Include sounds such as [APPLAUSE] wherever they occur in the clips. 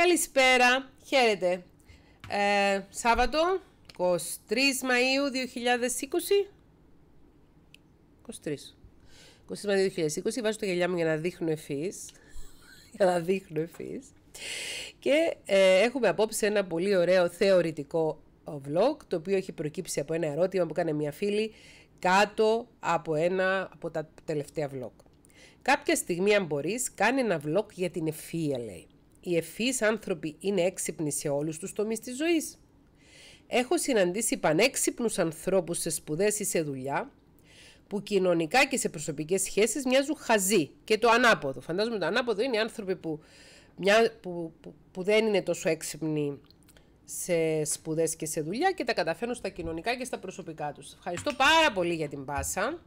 Καλησπέρα, χαίρετε. Ε, Σάββατο, 23 Μαΐου 2020. 23. 23 Μαΐου 2020, βάζω το γυαλιά μου για να δείχνω ευφύς. [LAUGHS] για να δείχνω ευφύς. Και ε, έχουμε απόψε ένα πολύ ωραίο θεωρητικό ε, vlog, το οποίο έχει προκύψει από ένα ερώτημα που κάνει μια φίλη κάτω από ένα από τα τελευταία vlog. Κάποια στιγμή, αν μπορείς, κάνε ένα vlog για την ευφύεια, λέει οι ευφύ άνθρωποι είναι έξυπνοι σε όλους τους τομείς της ζωής. Έχω συναντήσει πανέξυπνους ανθρώπους σε σπουδές ή σε δουλειά που κοινωνικά και σε προσωπικές σχέσεις μοιάζουν χαζί και το ανάποδο. Φαντάζομαι το ανάποδο είναι οι άνθρωποι που, μια, που, που, που δεν είναι τόσο έξυπνοι σε σπουδές και σε δουλειά και τα καταφέρνουν στα κοινωνικά και στα προσωπικά τους. Ευχαριστώ πάρα πολύ για την πάσα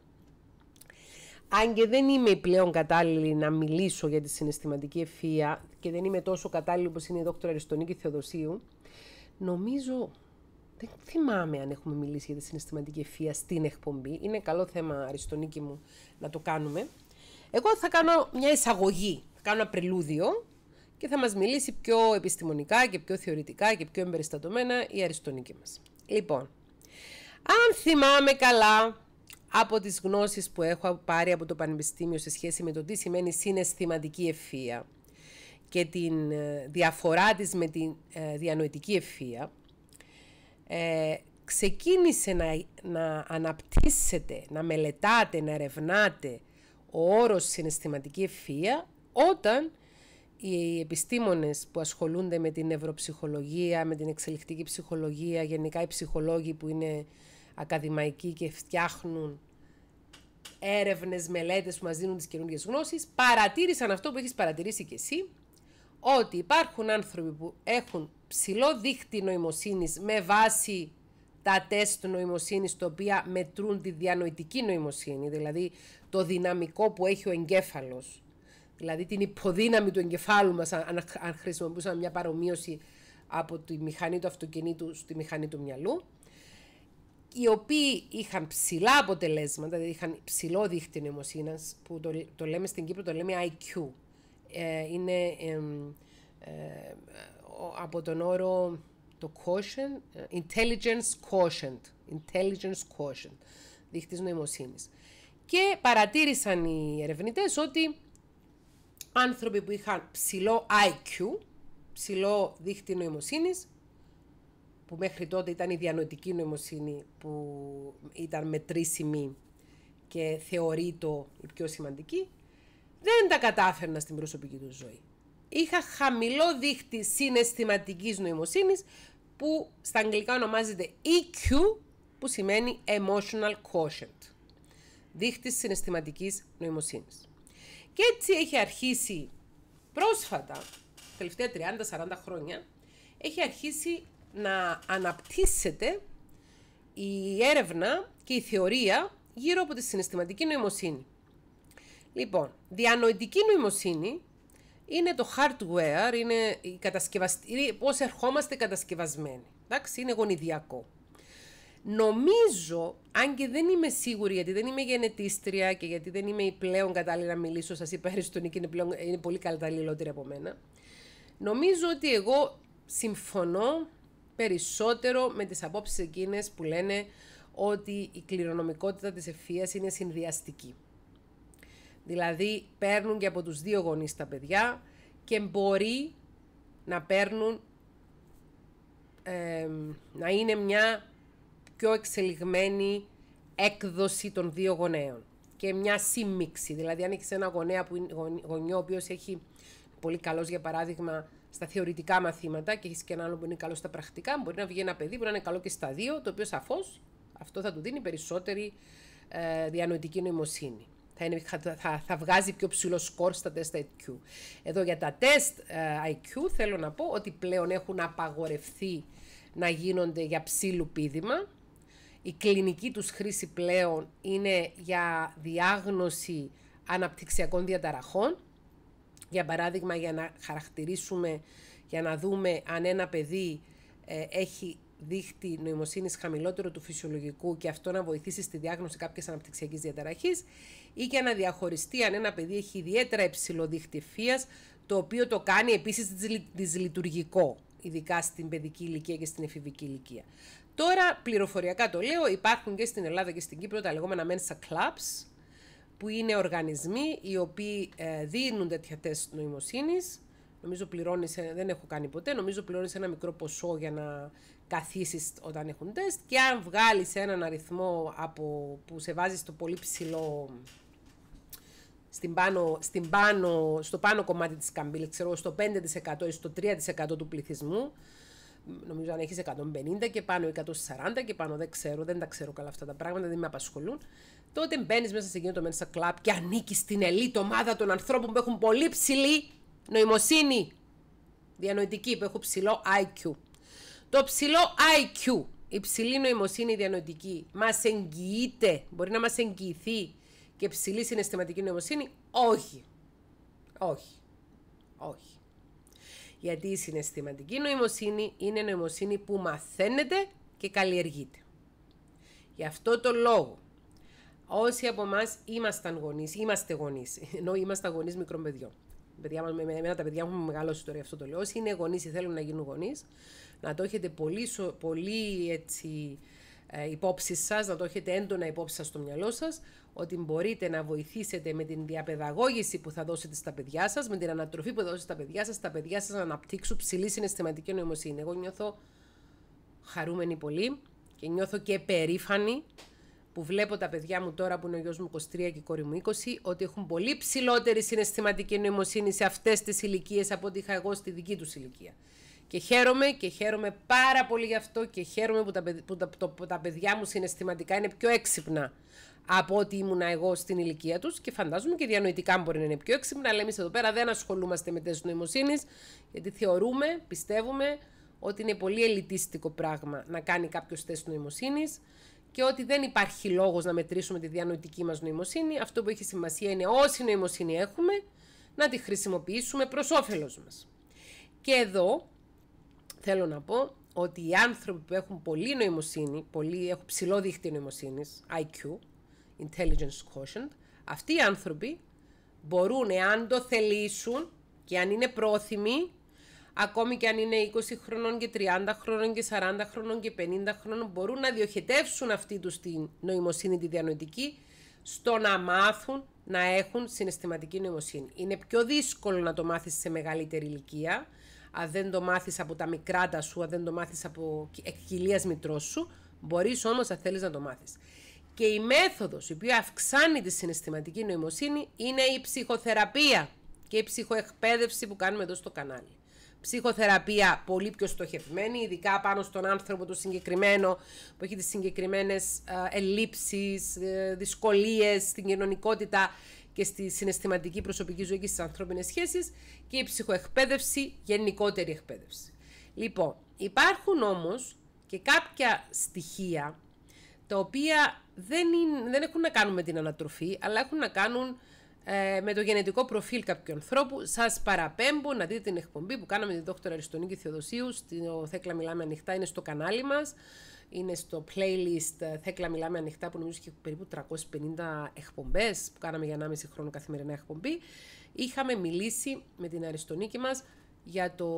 αν και δεν είμαι πλέον κατάλληλη να μιλήσω για τη συναισθηματική ευφυΐα και δεν είμαι τόσο κατάλληλη όπως είναι η δόκτωρα Αριστονίκη Θεοδοσίου, νομίζω, δεν θυμάμαι αν έχουμε μιλήσει για τη συναισθηματική ευφυΐα στην εκπομπή. Είναι καλό θέμα, Αριστονίκη μου, να το κάνουμε. Εγώ θα κάνω μια εισαγωγή, θα κάνω ένα πρελούδιο και θα μας μιλήσει πιο επιστημονικά και πιο θεωρητικά και πιο εμπεριστατωμένα η Αριστονίκη μας. Λοιπόν, αν θυμάμαι καλά, από τις γνώσεις που έχω πάρει από το Πανεπιστήμιο σε σχέση με το τι σημαίνει συναισθηματική ευφία και την ε, διαφορά της με τη ε, διανοητική ευφία, ε, ξεκίνησε να, να να μελετάτε, να ερευνάτε ο όρος συναισθηματική ευφία όταν οι επιστήμονες που ασχολούνται με την νευροψυχολογία, με την εξελικτική ψυχολογία, γενικά οι ψυχολόγοι που είναι ακαδημαϊκοί και φτιάχνουν έρευνες, μελέτες που μας δίνουν τις καινούργιες γνώσεις, παρατήρησαν αυτό που έχεις παρατηρήσει κι εσύ, ότι υπάρχουν άνθρωποι που έχουν ψηλό δίχτυ νοημοσύνης με βάση τα τεστ νοημοσύνης, τα οποία μετρούν τη διανοητική νοημοσύνη, δηλαδή το δυναμικό που έχει ο εγκέφαλος. Δηλαδή την υποδύναμη του εγκεφάλου μας, αν, αν χρησιμοποιούσαμε μια παρομοίωση από τη μηχανή του αυτοκινήτου στη μηχανή του μυαλού οι οποίοι είχαν ψηλά αποτελέσματα, δηλαδή είχαν ψηλό δίχτυ νοημοσύνας, που το, λέμε στην Κύπρο, το λέμε IQ. Ε, είναι ε, από τον όρο το quotient, ε, intelligence quotient, intelligence quotient, δίχτυς νοημοσύνης. Και παρατήρησαν οι ερευνητές ότι άνθρωποι που είχαν ψηλό IQ, ψηλό δίχτυ νοημοσύνης, που μέχρι τότε ήταν η διανοητική νοημοσύνη που ήταν μετρήσιμη και θεωρείται η πιο σημαντική, δεν τα κατάφερνα στην προσωπική τους ζωή. Είχα χαμηλό δίχτυ συναισθηματικής νοημοσύνης που στα αγγλικά ονομάζεται EQ που σημαίνει Emotional Quotient. Δίχτυς συναισθηματικής νοημοσύνης. Και έτσι έχει αρχίσει πρόσφατα, τελευταία 30-40 χρόνια, έχει αρχίσει να αναπτύσσεται η έρευνα και η θεωρία γύρω από τη συναισθηματική νοημοσύνη. Λοιπόν, διανοητική νοημοσύνη είναι το hardware, είναι, η κατασκευαστη... πώς ερχόμαστε κατασκευασμένοι. Εντάξει, είναι γονιδιακό. Νομίζω, αν και δεν είμαι σίγουρη, γιατί δεν είμαι γενετίστρια και γιατί δεν είμαι η πλέον κατάλληλη να μιλήσω, σας είπα και είναι, πλέον, είναι πολύ καταλληλότερη από μένα. Νομίζω ότι εγώ συμφωνώ περισσότερο με τις απόψεις εκείνες που λένε ότι η κληρονομικότητα της ευφυία είναι συνδυαστική. Δηλαδή παίρνουν και από τους δύο γονείς τα παιδιά και μπορεί να παίρνουν, να είναι μια πιο εξελιγμένη έκδοση των δύο γονέων και μια σύμμιξη. Δηλαδή αν έχεις ένα γονέα που είναι, γονιό ο οποίος έχει πολύ καλός για παράδειγμα στα θεωρητικά μαθήματα και έχεις και ένα άλλο που είναι καλό στα πρακτικά. Μπορεί να βγει ένα παιδί που να είναι καλό και στα δύο, το οποίο σαφώς αυτό θα του δίνει περισσότερη ε, διανοητική νοημοσύνη. Θα, είναι, θα, θα, βγάζει πιο ψηλό σκορ στα τεστ IQ. Εδώ για τα τεστ ε, IQ θέλω να πω ότι πλέον έχουν απαγορευθεί να γίνονται για ψήλου πίδημα. Η κλινική τους χρήση πλέον είναι για διάγνωση αναπτυξιακών διαταραχών για παράδειγμα, για να χαρακτηρίσουμε, για να δούμε αν ένα παιδί ε, έχει δείχτη νοημοσύνης χαμηλότερο του φυσιολογικού και αυτό να βοηθήσει στη διάγνωση κάποιες αναπτυξιακής διαταραχής ή για να διαχωριστεί αν ένα παιδί έχει ιδιαίτερα υψηλό δείχτη το οποίο το κάνει επίσης δυσλειτουργικό, ειδικά στην παιδική ηλικία και στην εφηβική ηλικία. Τώρα, πληροφοριακά το λέω, υπάρχουν και στην Ελλάδα και στην Κύπρο τα λεγόμενα Mensa Clubs, που είναι οργανισμοί οι οποίοι ε, δίνουν τέτοια τεστ νοημοσύνης. Νομίζω πληρώνει, δεν έχω κάνει ποτέ, νομίζω πληρώνεις ένα μικρό ποσό για να καθίσεις όταν έχουν τεστ και αν βγάλεις έναν αριθμό από, που σε βάζει στο πολύ ψηλό στην πάνω, στο πάνω κομμάτι της καμπύλης, ξέρω, στο 5% ή στο 3% του πληθυσμού, νομίζω αν έχεις 150 και πάνω 140 και πάνω δεν ξέρω, δεν τα ξέρω καλά αυτά τα πράγματα, δεν με απασχολούν, τότε μπαίνεις μέσα σε εκείνο το Mensa Club και ανήκεις στην ελίτ ομάδα των ανθρώπων που έχουν πολύ ψηλή νοημοσύνη. Διανοητική, που έχουν ψηλό IQ. Το ψηλό IQ, η ψηλή νοημοσύνη διανοητική, μας εγγυείται, μπορεί να μας εγγυηθεί και ψηλή συναισθηματική νοημοσύνη. Όχι. Όχι. Όχι. Γιατί η συναισθηματική νοημοσύνη είναι νοημοσύνη που μαθαίνεται και καλλιεργείται. Γι' αυτό το λόγο Όσοι από εμάς ήμασταν γονείς, είμαστε γονείς. [LAUGHS] Ενώ ήμασταν γονείς μικρών παιδιών. Παιδιά με εμένα τα παιδιά μου έχουν μεγαλώσει τώρα, αυτό το λέω. Όσοι είναι γονείς ή θέλουν να γίνουν γονείς, να το έχετε πολύ, πολύ έτσι, ε, υπόψη σας, να το έχετε έντονα υπόψη σας στο μυαλό σας, ότι μπορείτε να βοηθήσετε με την διαπαιδαγώγηση που θα δώσετε στα παιδιά σας, με την ανατροφή που θα δώσετε στα παιδιά σας, τα παιδιά σας να αναπτύξουν ψηλή συναισθηματική νοημοσύνη. Εγώ νιώθω χαρούμενη πολύ και νιώθω και περήφανη που βλέπω τα παιδιά μου τώρα που είναι ο γιος μου 23 και η κόρη μου 20, ότι έχουν πολύ ψηλότερη συναισθηματική νοημοσύνη σε αυτές τις ηλικίες από ό,τι είχα εγώ στη δική τους ηλικία. Και χαίρομαι και χαίρομαι πάρα πολύ γι' αυτό και χαίρομαι που τα, τα παιδιά μου συναισθηματικά είναι πιο έξυπνα από ό,τι ήμουνα εγώ στην ηλικία τους και φαντάζομαι και διανοητικά μπορεί να είναι πιο έξυπνα, αλλά εμείς εδώ πέρα δεν ασχολούμαστε με τεστ νοημοσύνης γιατί θεωρούμε, πιστεύουμε ότι είναι πολύ ελιτίστικο πράγμα να κάνει κάποιος τεστ νοημοσύνης και ότι δεν υπάρχει λόγος να μετρήσουμε τη διανοητική μας νοημοσύνη. Αυτό που έχει σημασία είναι όση νοημοσύνη έχουμε, να τη χρησιμοποιήσουμε προς όφελος μας. Και εδώ θέλω να πω ότι οι άνθρωποι που έχουν πολύ νοημοσύνη, πολύ έχουν ψηλό δίχτυ νοημοσύνης, IQ, Intelligence Quotient, αυτοί οι άνθρωποι μπορούν, εάν το θελήσουν και αν είναι πρόθυμοι, ακόμη και αν είναι 20 χρονών και 30 χρονών και 40 χρονών και 50 χρονών, μπορούν να διοχετεύσουν αυτή τους την νοημοσύνη τη διανοητική στο να μάθουν να έχουν συναισθηματική νοημοσύνη. Είναι πιο δύσκολο να το μάθεις σε μεγαλύτερη ηλικία, αν δεν το μάθεις από τα τα σου, αν δεν το μάθεις από εκκυλίας μητρός σου, μπορείς όμως αν θέλεις να το μάθεις. Και η μέθοδος η οποία αυξάνει τη συναισθηματική νοημοσύνη είναι η ψυχοθεραπεία και η ψυχοεκπαίδευση που κάνουμε εδώ στο κανάλι ψυχοθεραπεία πολύ πιο στοχευμένη, ειδικά πάνω στον άνθρωπο το συγκεκριμένο που έχει τις συγκεκριμένες ε, ελλείψεις, ε, δυσκολίες στην κοινωνικότητα και στη συναισθηματική προσωπική ζωή και στις ανθρώπινες σχέσεις και η ψυχοεκπαίδευση, γενικότερη εκπαίδευση. Λοιπόν, υπάρχουν όμως και κάποια στοιχεία τα οποία δεν, δεν έχουν να κάνουν με την ανατροφή, αλλά έχουν να κάνουν ε, με το γενετικό προφίλ κάποιου ανθρώπου. Σας παραπέμπω να δείτε την εκπομπή που κάναμε την δόκτωρα Αριστονίκη Θεοδοσίου. Στο Θέκλα Μιλάμε Ανοιχτά είναι στο κανάλι μας. Είναι στο playlist Θέκλα Μιλάμε Ανοιχτά που νομίζω έχει περίπου 350 εκπομπές που κάναμε για 1,5 χρόνο καθημερινά εκπομπή. Είχαμε μιλήσει με την Αριστονίκη μας για το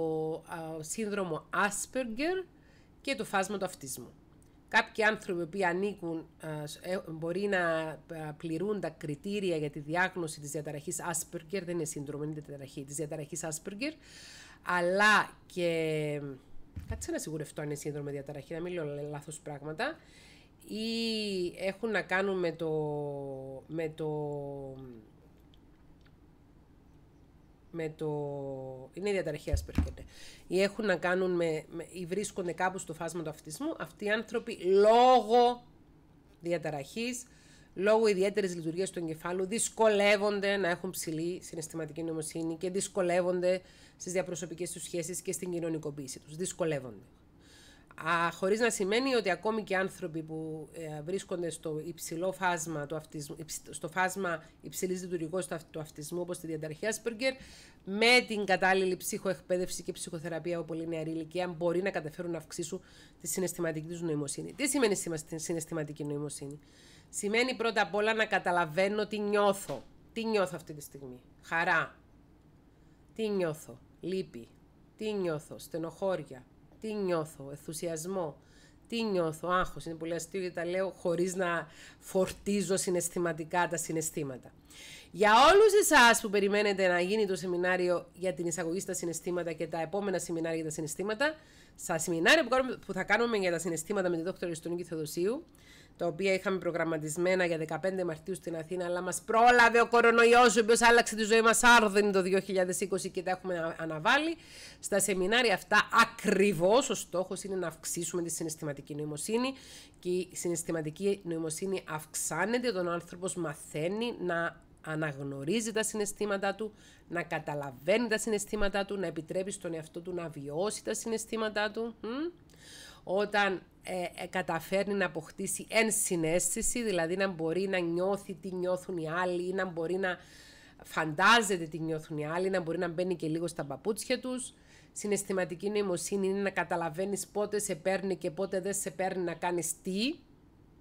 σύνδρομο Asperger και το φάσμα του αυτισμού. Κάποιοι άνθρωποι που ανήκουν ε, ε, μπορεί να ε, πληρούν τα κριτήρια για τη διάγνωση της διαταραχής Asperger, δεν είναι σύνδρομο, είναι διαταραχή, της διαταραχής Asperger, αλλά και... Κάτσε να σιγουρευτώ αν είναι σύνδρομο διαταραχή, να μην λέω λάθος πράγματα ή έχουν να κάνουν με το, με το με το... Είναι διαταραχή Asperger. Ή έχουν να κάνουν με, με... ή βρίσκονται κάπου στο φάσμα του αυτισμού. Αυτοί οι άνθρωποι λόγω διαταραχής, λόγω ιδιαίτερης λειτουργίας του εγκεφάλου, δυσκολεύονται να έχουν ψηλή συναισθηματική νομοσύνη και δυσκολεύονται στις διαπροσωπικές τους σχέσεις και στην κοινωνικοποίηση τους. Δυσκολεύονται. Χωρί χωρίς να σημαίνει ότι ακόμη και άνθρωποι που ε, βρίσκονται στο υψηλό φάσμα του αυτισμού, στο φάσμα υψηλής λειτουργικότητας του αυτισμού όπως τη διαταραχή Asperger με την κατάλληλη ψυχοεκπαίδευση και ψυχοθεραπεία από πολύ νεαρή ηλικία μπορεί να καταφέρουν να αυξήσουν τη συναισθηματική τους νοημοσύνη. Τι σημαίνει συναισθηματική νοημοσύνη. Σημαίνει πρώτα απ' όλα να καταλαβαίνω τι νιώθω. Τι νιώθω αυτή τη στιγμή. Χαρά. Τι νιώθω. Λύπη. Τι νιώθω. Στενοχώρια τι νιώθω, ενθουσιασμό, τι νιώθω, άγχος. Είναι πολύ αστείο γιατί τα λέω χωρίς να φορτίζω συναισθηματικά τα συναισθήματα. Για όλους εσάς που περιμένετε να γίνει το σεμινάριο για την εισαγωγή στα συναισθήματα και τα επόμενα σεμινάρια για τα συναισθήματα, στα σεμινάρια που θα κάνουμε για τα συναισθήματα με τη Δ. Ιστονίκη Θεοδοσίου, τα οποία είχαμε προγραμματισμένα για 15 Μαρτίου στην Αθήνα, αλλά μας πρόλαβε ο κορονοϊός, ο οποίος άλλαξε τη ζωή μας άρδιν το 2020 και τα έχουμε αναβάλει. Στα σεμινάρια αυτά ακριβώς ο στόχος είναι να αυξήσουμε τη συναισθηματική νοημοσύνη και η συναισθηματική νοημοσύνη αυξάνεται, όταν ο άνθρωπος μαθαίνει να αναγνωρίζει τα συναισθήματά του, να καταλαβαίνει τα συναισθήματά του, να επιτρέπει στον εαυτό του να βιώσει τα συναισθήματά του όταν ε, ε, καταφέρνει να αποκτήσει ενσυναίσθηση, δηλαδή να μπορεί να νιώθει τι νιώθουν οι άλλοι ή να μπορεί να φαντάζεται τι νιώθουν οι άλλοι, να μπορεί να μπαίνει και λίγο στα παπούτσια τους. Συναισθηματική νοημοσύνη είναι να καταλαβαίνεις πότε σε παίρνει και πότε δεν σε παίρνει να κάνεις τι.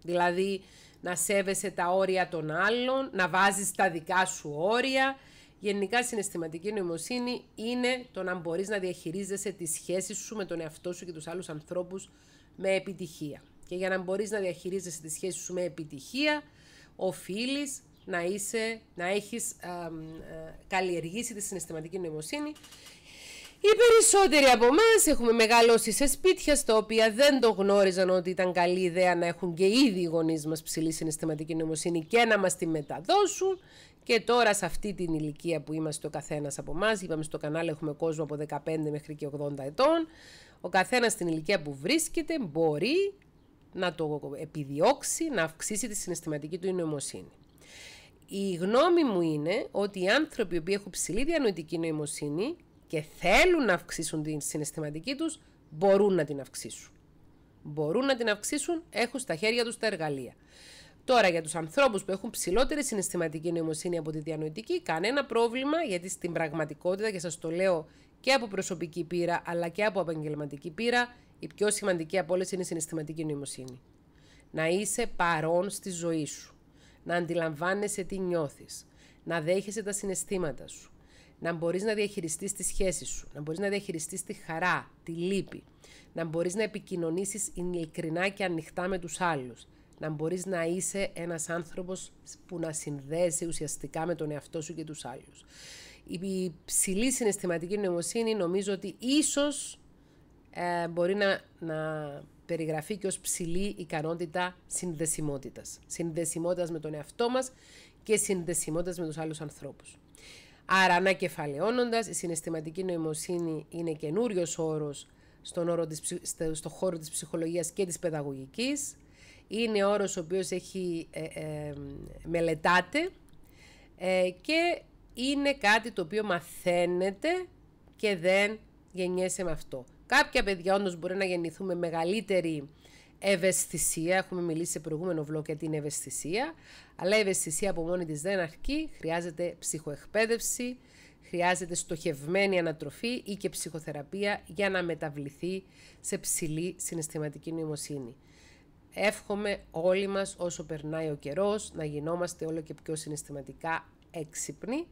Δηλαδή να σέβεσαι τα όρια των άλλων, να βάζεις τα δικά σου όρια, Γενικά, συναισθηματική νοημοσύνη είναι το να μπορείς να διαχειρίζεσαι τις σχέσεις σου με τον εαυτό σου και τους άλλους ανθρώπους με επιτυχία. Και για να μπορείς να διαχειρίζεσαι τις σχέσεις σου με επιτυχία, οφείλεις να, είσαι, να έχεις ε, καλλιεργήσει τη συναισθηματική νοημοσύνη. Οι περισσότεροι από εμάς έχουμε μεγαλώσει σε σπίτια στα οποία δεν το γνώριζαν ότι ήταν καλή ιδέα να έχουν και ήδη οι γονείς μας ψηλή συναισθηματική νοημοσύνη και να μας τη μεταδώσουν και τώρα σε αυτή την ηλικία που είμαστε ο καθένας από εμάς, είπαμε στο κανάλι έχουμε κόσμο από 15 μέχρι και 80 ετών, ο καθένας στην ηλικία που βρίσκεται μπορεί να το επιδιώξει, να αυξήσει τη συναισθηματική του νοημοσύνη. Η γνώμη μου είναι ότι οι άνθρωποι που έχουν ψηλή διανοητική νοημοσύνη και θέλουν να αυξήσουν την συναισθηματική τους, μπορούν να την αυξήσουν. Μπορούν να την αυξήσουν, έχουν στα χέρια τους τα εργαλεία. Τώρα για τους ανθρώπους που έχουν ψηλότερη συναισθηματική νοημοσύνη από τη διανοητική, κανένα πρόβλημα γιατί στην πραγματικότητα και σας το λέω και από προσωπική πείρα αλλά και από επαγγελματική πείρα η πιο σημαντική από όλες είναι η συναισθηματική νοημοσύνη. Να είσαι παρόν στη ζωή σου, να αντιλαμβάνεσαι τι νιώθεις, να δέχεσαι τα συναισθήματα σου, να μπορείς να διαχειριστείς τη σχέση σου, να μπορείς να διαχειριστείς τη χαρά, τη λύπη, να μπορείς να επικοινωνήσεις ειλικρινά και ανοιχτά με τους άλλους, να μπορείς να είσαι ένας άνθρωπος που να συνδέεσαι ουσιαστικά με τον εαυτό σου και τους άλλους. Η ψηλή συναισθηματική νοημοσύνη νομίζω ότι ίσως ε, μπορεί να, να περιγραφεί και ως ψηλή ικανότητα συνδεσιμότητας. Συνδεσιμότητας με τον εαυτό μας και συνδεσιμότητας με τους άλλους ανθρώπους. Άρα ανακεφαλαιώνοντας, η συναισθηματική νοημοσύνη είναι καινούριος όρος στον στο χώρο της ψυχολογίας και της παιδαγωγικής. Είναι όρος ο οποίος έχει, ε, ε μελετάται ε, και είναι κάτι το οποίο μαθαίνεται και δεν γεννιέσαι με αυτό. Κάποια παιδιά όντως μπορεί να γεννηθούν με μεγαλύτερη ευαισθησία. Έχουμε μιλήσει σε προηγούμενο βλόγκ για την ευαισθησία. Αλλά η ευαισθησία από μόνη της δεν αρκεί. Χρειάζεται ψυχοεκπαίδευση, χρειάζεται στοχευμένη ανατροφή ή και ψυχοθεραπεία για να μεταβληθεί σε ψηλή συναισθηματική νοημοσύνη. Εύχομαι όλοι μας όσο περνάει ο καιρός να γινόμαστε όλο και πιο συναισθηματικά έξυπνοι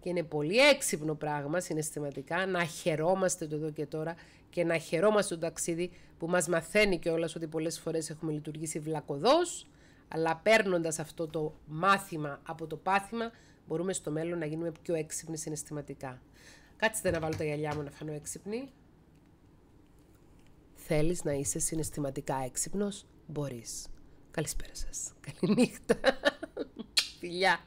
και είναι πολύ έξυπνο πράγμα συναισθηματικά να χαιρόμαστε το εδώ και τώρα και να χαιρόμαστε το ταξίδι που μας μαθαίνει όλα ότι πολλές φορές έχουμε λειτουργήσει βλακοδός αλλά παίρνοντας αυτό το μάθημα από το πάθημα μπορούμε στο μέλλον να γίνουμε πιο έξυπνοι συναισθηματικά. Κάτσετε να βάλω τα γυαλιά μου να φανώ έξυπνη. Θέλεις να είσαι συναισθηματικά έξυπνος? μπορείς. Καλησπέρα σας. Καληνύχτα. [LAUGHS] Φιλιά.